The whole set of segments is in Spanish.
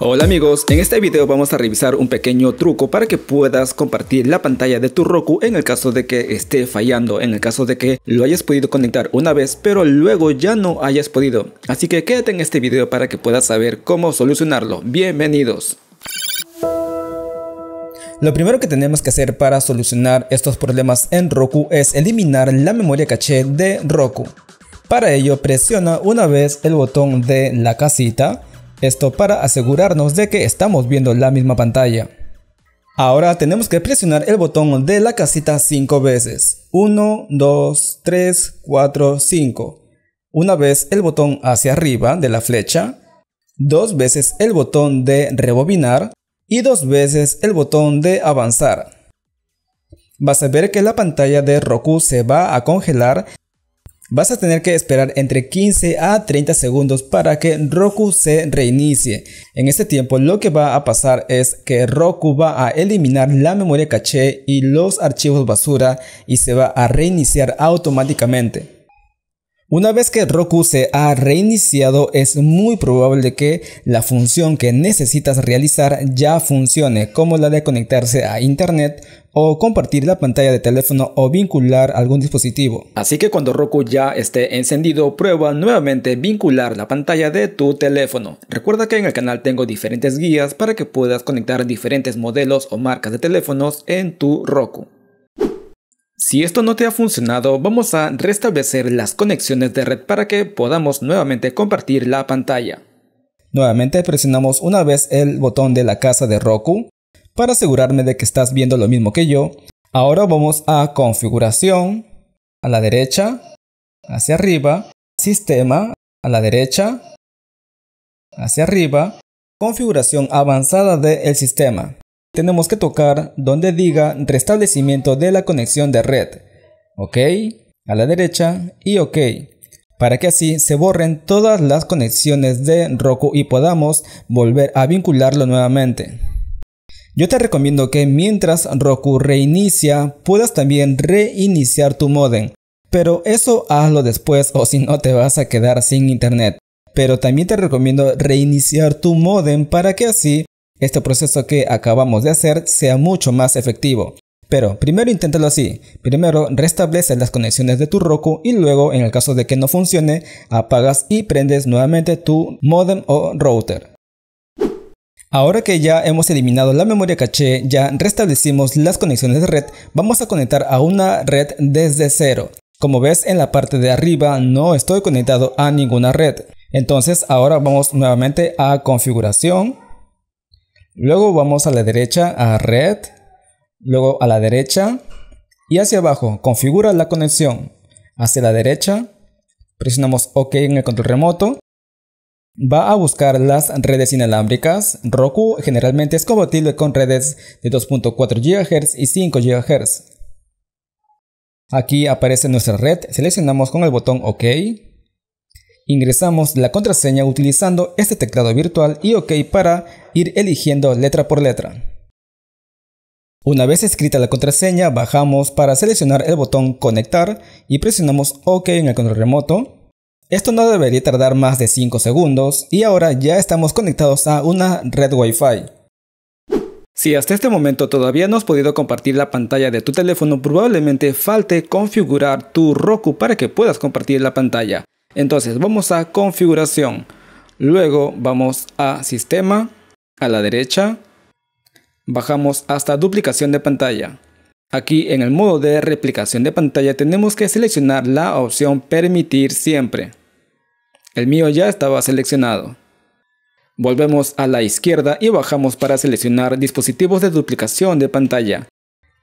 Hola amigos, en este video vamos a revisar un pequeño truco para que puedas compartir la pantalla de tu Roku en el caso de que esté fallando, en el caso de que lo hayas podido conectar una vez pero luego ya no hayas podido. Así que quédate en este video para que puedas saber cómo solucionarlo. Bienvenidos. Lo primero que tenemos que hacer para solucionar estos problemas en Roku es eliminar la memoria caché de Roku. Para ello presiona una vez el botón de la casita esto para asegurarnos de que estamos viendo la misma pantalla. Ahora tenemos que presionar el botón de la casita 5 veces. 1, 2, 3, 4, 5. Una vez el botón hacia arriba de la flecha, dos veces el botón de rebobinar y dos veces el botón de avanzar. Vas a ver que la pantalla de Roku se va a congelar Vas a tener que esperar entre 15 a 30 segundos para que Roku se reinicie. En este tiempo lo que va a pasar es que Roku va a eliminar la memoria caché y los archivos basura y se va a reiniciar automáticamente. Una vez que Roku se ha reiniciado, es muy probable que la función que necesitas realizar ya funcione, como la de conectarse a Internet o compartir la pantalla de teléfono o vincular algún dispositivo. Así que cuando Roku ya esté encendido, prueba nuevamente vincular la pantalla de tu teléfono. Recuerda que en el canal tengo diferentes guías para que puedas conectar diferentes modelos o marcas de teléfonos en tu Roku. Si esto no te ha funcionado, vamos a restablecer las conexiones de red para que podamos nuevamente compartir la pantalla. Nuevamente presionamos una vez el botón de la casa de Roku para asegurarme de que estás viendo lo mismo que yo. Ahora vamos a configuración, a la derecha, hacia arriba, sistema, a la derecha, hacia arriba, configuración avanzada del sistema tenemos que tocar donde diga restablecimiento de la conexión de red. OK, a la derecha y OK, para que así se borren todas las conexiones de Roku y podamos volver a vincularlo nuevamente. Yo te recomiendo que mientras Roku reinicia, puedas también reiniciar tu modem, pero eso hazlo después o si no te vas a quedar sin internet. Pero también te recomiendo reiniciar tu modem para que así este proceso que acabamos de hacer sea mucho más efectivo. Pero primero inténtalo así. Primero restablece las conexiones de tu Roku y luego, en el caso de que no funcione, apagas y prendes nuevamente tu modem o router. Ahora que ya hemos eliminado la memoria caché, ya restablecimos las conexiones de red, vamos a conectar a una red desde cero. Como ves en la parte de arriba no estoy conectado a ninguna red. Entonces ahora vamos nuevamente a configuración, Luego vamos a la derecha a Red, luego a la derecha y hacia abajo. Configura la conexión. Hacia la derecha, presionamos OK en el control remoto. Va a buscar las redes inalámbricas. Roku generalmente es compatible con redes de 2.4 GHz y 5 GHz. Aquí aparece nuestra red, seleccionamos con el botón OK. Ingresamos la contraseña utilizando este teclado virtual y OK para ir eligiendo letra por letra. Una vez escrita la contraseña, bajamos para seleccionar el botón Conectar y presionamos OK en el control remoto. Esto no debería tardar más de 5 segundos y ahora ya estamos conectados a una red Wi-Fi. Si hasta este momento todavía no has podido compartir la pantalla de tu teléfono, probablemente falte configurar tu Roku para que puedas compartir la pantalla. Entonces vamos a configuración, luego vamos a sistema, a la derecha, bajamos hasta duplicación de pantalla. Aquí en el modo de replicación de pantalla tenemos que seleccionar la opción permitir siempre. El mío ya estaba seleccionado. Volvemos a la izquierda y bajamos para seleccionar dispositivos de duplicación de pantalla.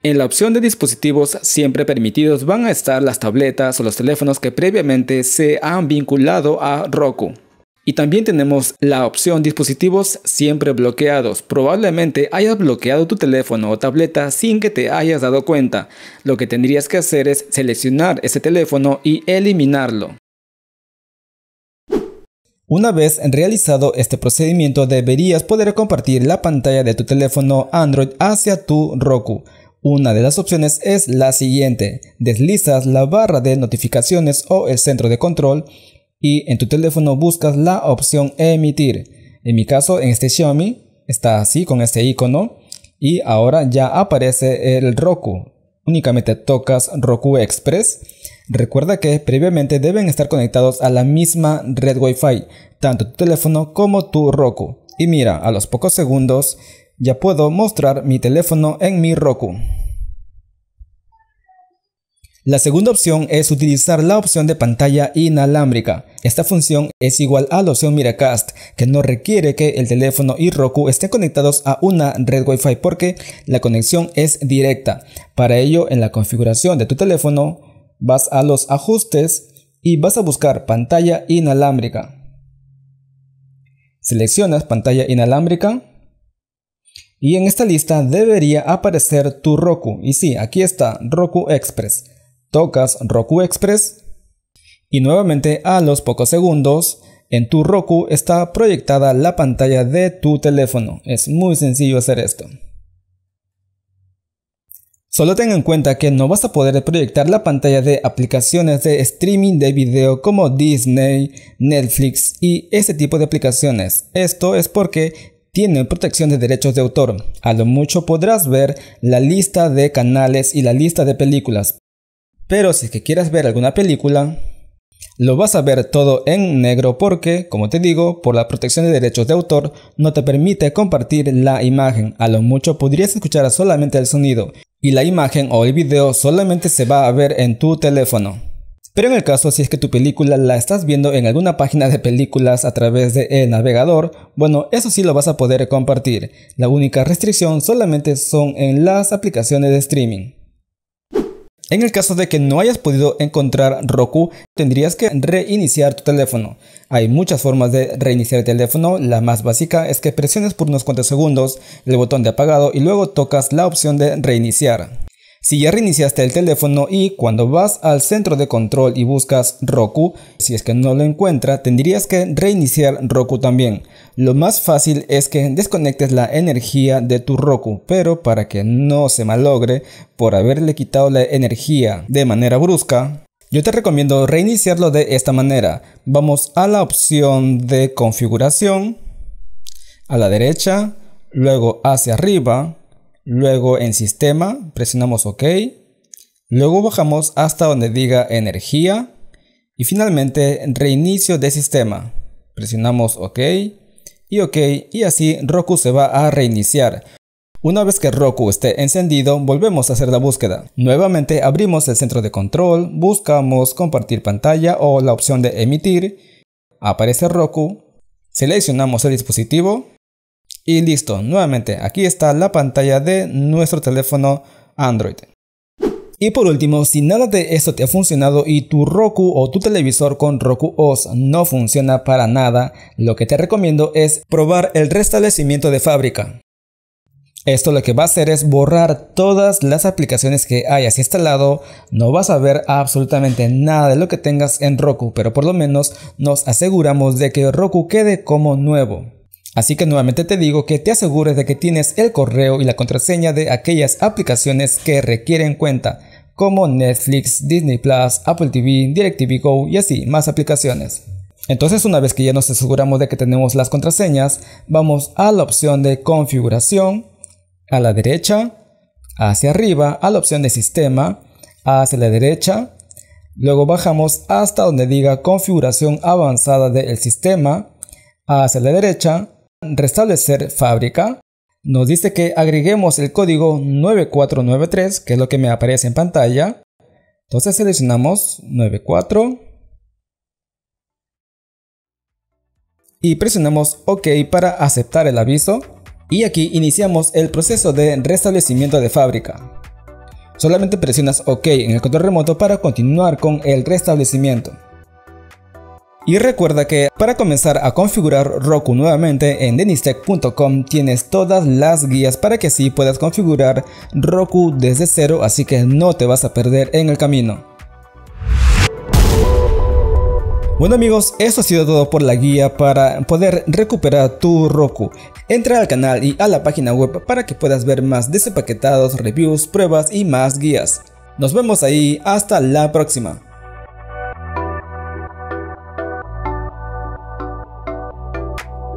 En la opción de dispositivos siempre permitidos van a estar las tabletas o los teléfonos que previamente se han vinculado a Roku. Y también tenemos la opción dispositivos siempre bloqueados. Probablemente hayas bloqueado tu teléfono o tableta sin que te hayas dado cuenta. Lo que tendrías que hacer es seleccionar ese teléfono y eliminarlo. Una vez realizado este procedimiento deberías poder compartir la pantalla de tu teléfono Android hacia tu Roku. Una de las opciones es la siguiente. Deslizas la barra de notificaciones o el centro de control y en tu teléfono buscas la opción emitir. En mi caso, en este Xiaomi está así con este icono y ahora ya aparece el Roku. Únicamente tocas Roku Express. Recuerda que previamente deben estar conectados a la misma red Wi-Fi, tanto tu teléfono como tu Roku. Y mira, a los pocos segundos ya puedo mostrar mi teléfono en mi Roku. La segunda opción es utilizar la opción de pantalla inalámbrica. Esta función es igual a la opción Miracast, que no requiere que el teléfono y Roku estén conectados a una red Wi-Fi porque la conexión es directa. Para ello, en la configuración de tu teléfono, vas a los ajustes y vas a buscar pantalla inalámbrica. Seleccionas pantalla inalámbrica y en esta lista debería aparecer tu Roku. Y sí, aquí está Roku Express tocas Roku Express y nuevamente a los pocos segundos en tu Roku está proyectada la pantalla de tu teléfono. Es muy sencillo hacer esto. Solo ten en cuenta que no vas a poder proyectar la pantalla de aplicaciones de streaming de video como Disney, Netflix y ese tipo de aplicaciones. Esto es porque tienen protección de derechos de autor. A lo mucho podrás ver la lista de canales y la lista de películas, pero si es que quieres ver alguna película, lo vas a ver todo en negro porque, como te digo, por la protección de derechos de autor no te permite compartir la imagen. A lo mucho podrías escuchar solamente el sonido y la imagen o el video solamente se va a ver en tu teléfono. Pero en el caso si es que tu película la estás viendo en alguna página de películas a través de de navegador, bueno, eso sí lo vas a poder compartir. La única restricción solamente son en las aplicaciones de streaming. En el caso de que no hayas podido encontrar Roku, tendrías que reiniciar tu teléfono. Hay muchas formas de reiniciar el teléfono, la más básica es que presiones por unos cuantos segundos el botón de apagado y luego tocas la opción de reiniciar. Si ya reiniciaste el teléfono y cuando vas al centro de control y buscas Roku, si es que no lo encuentra, tendrías que reiniciar Roku también. Lo más fácil es que desconectes la energía de tu Roku, pero para que no se malogre por haberle quitado la energía de manera brusca, yo te recomiendo reiniciarlo de esta manera. Vamos a la opción de configuración, a la derecha, luego hacia arriba, Luego en sistema presionamos OK. Luego bajamos hasta donde diga energía. Y finalmente reinicio de sistema. Presionamos OK y OK y así Roku se va a reiniciar. Una vez que Roku esté encendido, volvemos a hacer la búsqueda. Nuevamente abrimos el centro de control, buscamos compartir pantalla o la opción de emitir. Aparece Roku, seleccionamos el dispositivo y listo, nuevamente aquí está la pantalla de nuestro teléfono Android. Y por último, si nada de esto te ha funcionado y tu Roku o tu televisor con Roku OS no funciona para nada, lo que te recomiendo es probar el restablecimiento de fábrica. Esto lo que va a hacer es borrar todas las aplicaciones que hayas instalado, no vas a ver absolutamente nada de lo que tengas en Roku, pero por lo menos nos aseguramos de que Roku quede como nuevo. Así que nuevamente te digo que te asegures de que tienes el correo y la contraseña de aquellas aplicaciones que requieren cuenta, como Netflix, Disney Plus, Apple TV, DirecTV Go y así más aplicaciones. Entonces una vez que ya nos aseguramos de que tenemos las contraseñas, vamos a la opción de configuración, a la derecha, hacia arriba, a la opción de sistema, hacia la derecha, luego bajamos hasta donde diga configuración avanzada del sistema, hacia la derecha, restablecer fábrica, nos dice que agreguemos el código 9493, que es lo que me aparece en pantalla. Entonces seleccionamos 94 y presionamos OK para aceptar el aviso. Y aquí iniciamos el proceso de restablecimiento de fábrica. Solamente presionas OK en el control remoto para continuar con el restablecimiento. Y recuerda que para comenzar a configurar Roku nuevamente en denistech.com tienes todas las guías para que así puedas configurar Roku desde cero así que no te vas a perder en el camino. Bueno amigos, eso ha sido todo por la guía para poder recuperar tu Roku. Entra al canal y a la página web para que puedas ver más desempaquetados, reviews, pruebas y más guías. Nos vemos ahí, hasta la próxima.